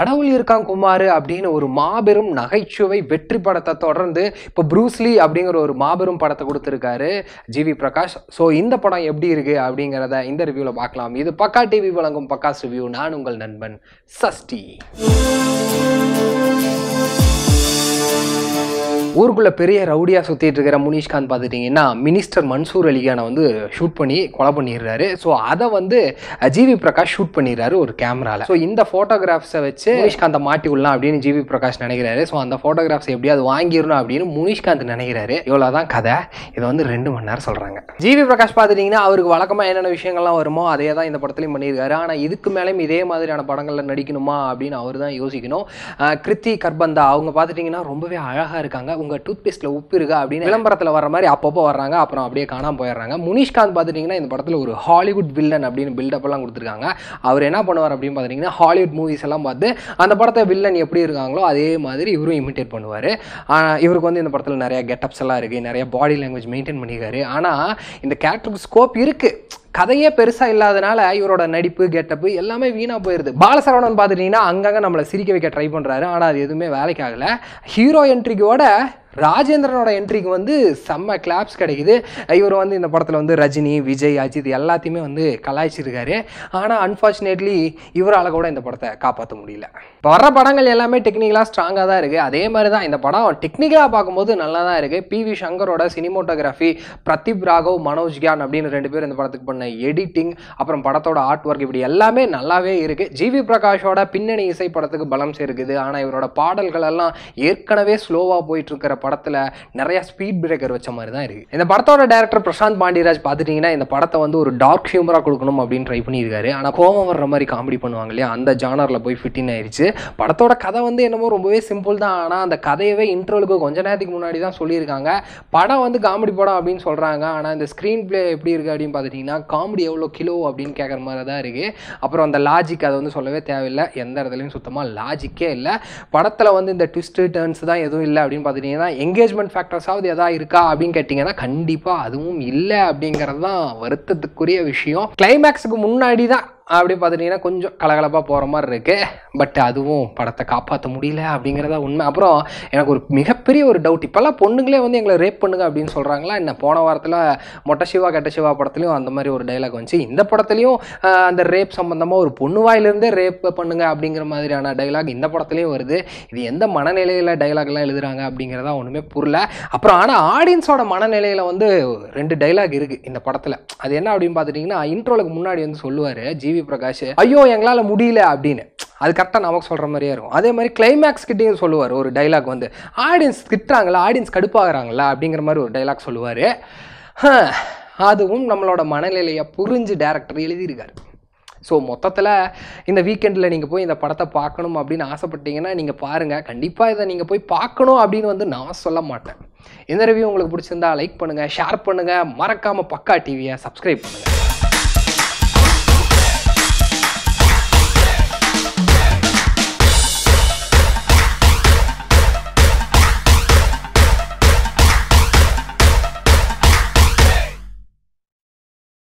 கடவுள் இருக்கான் குமார் அப்படின்னு ஒரு மாபெரும் நகைச்சுவை வெற்றி படத்தை தொடர்ந்து இப்போ ப்ரூஸ்லி அப்படிங்கிற ஒரு மாபெரும் படத்தை கொடுத்துருக்காரு ஜிவி பிரகாஷ் ஸோ இந்த படம் எப்படி இருக்குது அப்படிங்கிறத இந்த ரிவ்யூவில் பார்க்கலாம் இது பக்கா டிவி வழங்கும் பக்காஸ் ரிவ்யூ நான் உங்கள் நண்பன் சஷ்டி ஊருக்குள்ளே பெரிய ரவுடியாக சுற்றிட்டு இருக்கிற முனிஷ்காந்த் பாத்துட்டீங்கன்னா மினிஸ்டர் மன்சூர் அலிகான வந்து ஷூட் பண்ணி கொலை பண்ணிடுறாரு ஸோ அதை வந்து ஜிவி பிரகாஷ் ஷூட் பண்ணிடுறாரு ஒரு கேமரால ஸோ இந்த ஃபோட்டோகிராஃப்ஸை வச்சு முனிஷ்காந்த மாட்டி விடலாம் அப்படின்னு ஜிவி பிரகாஷ் நினைக்கிறாரு ஸோ அந்த போட்டோகிராஃப்ஸ் எப்படியாவது வாங்கிடணும் அப்படின்னு முனிஷ்காந்த் நினைக்கிறாரு இவ்வளோ தான் கதை இதை வந்து ரெண்டு மணி நேரம் சொல்கிறாங்க ஜிவி பிரகாஷ் பார்த்துட்டிங்கன்னா அவருக்கு வழக்கமாக என்னென்ன விஷயங்கள்லாம் வருமோ அதே தான் இந்த படத்துலையும் பண்ணியிருக்காரு ஆனால் இதுக்கு மேலேயும் இதே மாதிரியான படங்களில் நடிக்கணுமா அப்படின்னு அவர் தான் யோசிக்கணும் கிருத்தி கர்பந்தா அவங்க பார்த்துட்டிங்கன்னா ரொம்பவே அழகாக இருக்காங்க உங்கள் டூத்பேஸ்ட்டில் உப்பு இருக்கா அப்படின்னு விளம்பரத்தில் வர மாதிரி அப்பப்போ வர்றாங்க அப்புறம் அப்படியே காணாமல் போயிடுறாங்க முனிஷ்காந்த் பார்த்துட்டிங்கன்னா இந்த படத்தில் ஒரு ஹாலிவுட் வில்லன் அப்படின்னு பில்டப்லாம் கொடுத்துருக்காங்க அவர் என்ன பண்ணுவார் அப்படின்னு பார்த்தீங்கன்னா ஹாலிவுட் மூவிஸ் எல்லாம் பார்த்து அந்த படத்தை வில்லன் எப்படி இருக்காங்களோ அதே மாதிரி இவரும் இமிட்டேட் பண்ணுவார் இவருக்கு வந்து இந்த படத்தில் நிறையா கெட்டப்ஸ் எல்லாம் இருக்குது நிறைய பாடி லாங்குவேஜ் மெயின்டைன் பண்ணிக்காரு ஆனால் இந்த கேரக்டருக்கு ஸ்கோப் இருக்குது கதையே பெருசாக இல்லாதனால இவரோட நடிப்பு கெட்டப்பு எல்லாமே வீணாக போயிடுது பாலசரவணன் பார்த்துட்டிங்கன்னா அங்கங்கே நம்மளை சிரிக்க வைக்க ட்ரை பண்ணுறாரு ஆனால் அது எதுவுமே வேலைக்கு ஆகலை ஹீரோ என்ட்ரிக்கோட ராஜேந்திரனோட என்ட்ரிக்கு வந்து செம்ம கிளாப்ஸ் கிடைக்குது இவர் வந்து இந்த படத்தில் வந்து ரஜினி விஜய் அஜித் எல்லாத்தையுமே வந்து கலாய்ச்சிருக்காரு ஆனால் அன்ஃபார்ச்சுனேட்லி இவரால் கூட இந்த படத்தை காப்பாற்ற முடியல இப்போ வர படங்கள் எல்லாமே டெக்னிக்கலாக ஸ்ட்ராங்காக தான் இருக்குது அதே மாதிரி தான் இந்த படம் டெக்னிக்கலாக பார்க்கும்போது நல்லா தான் இருக்குது பி வி சங்கரோட சினிமோட்டோகிராஃபி பிரதீப் ராகவ் மனோஜ் கியான் அப்படின்னு ரெண்டு பேர் இந்த படத்துக்கு பண்ண எடிட்டிங் அப்புறம் படத்தோட ஆர்ட் ஒர்க் இப்படி எல்லாமே நல்லாவே இருக்குது ஜிவி பிரகாஷோட பின்னணி இசை படத்துக்கு பலம் சேர்க்குது ஆனால் இவரோட பாடல்கள் எல்லாம் ஏற்கனவே ஸ்லோவாக போயிட்டுருக்கிற படத்தில் நிறைய ஸ்பீட் பிரேக்கர் வச்ச மாதிரி தான் இருக்குது இந்த படத்தோட டேரக்டர் பிரசாந்த் பாண்டியராஜ் பார்த்துட்டிங்கன்னா இந்த படத்தை வந்து ஒரு டார்க் ஹியூமராக கொடுக்கணும் அப்படின்னு ட்ரை பண்ணியிருக்காரு ஆனால் கோவம் வர்ற மாதிரி காமெடி பண்ணுவாங்க இல்லையா அந்த ஜானரில் போய் ஃபிட்டின் ஆயிடுச்சு படத்தோட கதை வந்து என்னமோ ரொம்பவே சிம்பிள் தான் ஆனால் அந்த கதையவே இன்ட்ரோலுக்கு கொஞ்ச நேரத்துக்கு முன்னாடி தான் சொல்லியிருக்காங்க படம் வந்து காமெடி படம் அப்படின்னு சொல்கிறாங்க ஆனால் இந்த ஸ்க்ரீன் பிளே எப்படி இருக்குது அப்படின்னு பார்த்துட்டிங்கன்னா காமெடி எவ்வளோ கிலோ அப்படின்னு கேட்குற மாதிரி தான் இருக்குது அப்புறம் அந்த லாஜிக் அதை வந்து சொல்லவே தேவையில்லை எந்த இடத்துலையும் சுத்தமாக லாஜிக்கே இல்லை படத்தில் வந்து இந்த ட்விஸ்ட்டு டேர்ன்ஸ் தான் எதுவும் இல்லை அப்படின்னு பார்த்துட்டிங்கன்னா ஆனால் எங்கேஜ்மெண்ட் ஃபேக்டர்ஸாவது எதாவது இருக்கா அப்படின்னு கேட்டிங்கன்னா கண்டிப்பாக அதுவும் இல்லை அப்படிங்கிறது தான் வருத்தத்துக்குரிய விஷயம் கிளைமேக்ஸுக்கு முன்னாடி தான் அப்படி பார்த்துட்டிங்கன்னா கொஞ்சம் கலகலப்பாக போகிற மாதிரி இருக்குது பட் அதுவும் படத்தை காப்பாற்ற முடியல அப்படிங்கிறதா உண்மை அப்புறம் எனக்கு ஒரு மிகப்பெரிய ஒரு டவுட் இப்போல்லாம் பொண்ணுங்களே வந்து எங்களை ரேப் பண்ணுங்க அப்படின்னு சொல்கிறாங்களா என்ன போன வாரத்தில் மொட்டை சிவா கெட்ட சிவா படத்துலையும் அந்த மாதிரி ஒரு டைலாக் வந்துச்சு இந்த படத்துலையும் அந்த ரேப் சம்மந்தமாக ஒரு பொண்ணு வாயிலிருந்தே ரேப் பண்ணுங்க அப்படிங்கிற மாதிரியான டைலாக் இந்த படத்துலையும் வருது இது எந்த மனநிலையில் டைலாக்லாம் எழுதுகிறாங்க அப்படிங்கிறதா ஒன்றுமே புரியல அப்புறம் ஆனால் ஆடியன்ஸோட மனநிலையில் வந்து ரெண்டு டைலாக் இருக்குது இந்த படத்தில் அது என்ன அப்படின்னு பார்த்துட்டிங்கன்னா இன்ட்ரோலுக்கு முன்னாடி வந்து சொல்லுவார் ஜிவி பிரகாஷ் ஐயோ எங்களால் முடியல அப்படின்னு அது கரெக்டாக நமக்கு சொல்கிற மாதிரியே இருக்கும் அதே மாதிரி கிளைமேக்ஸ் கிட்டேயும் சொல்லுவார் ஒரு டைலாக் வந்து ஆடியன்ஸ் திட்டுறாங்களா ஆடியன்ஸ் கடுப்பாகிறாங்களா அப்படிங்கிற மாதிரி ஒரு டைலாக் சொல்லுவார் அதுவும் நம்மளோட மனநிலையை புரிஞ்சு டேரக்டர் எழுதியிருக்காரு ஸோ மொத்தத்தில் இந்த வீக்கெண்டில் நீங்கள் போய் இந்த படத்தை பார்க்கணும் அப்படின்னு ஆசைப்பட்டீங்கன்னா நீங்கள் பாருங்கள் கண்டிப்பாக இதை நீங்கள் போய் பார்க்கணும் அப்படின்னு வந்து நான் சொல்ல மாட்டேன் இந்த ரிவ்யூ உங்களுக்கு பிடிச்சிருந்தா லைக் பண்ணுங்கள் ஷேர் பண்ணுங்கள் மறக்காமல் பக்கா டிவியை சப்ஸ்கிரைப் பண்ணுங்கள்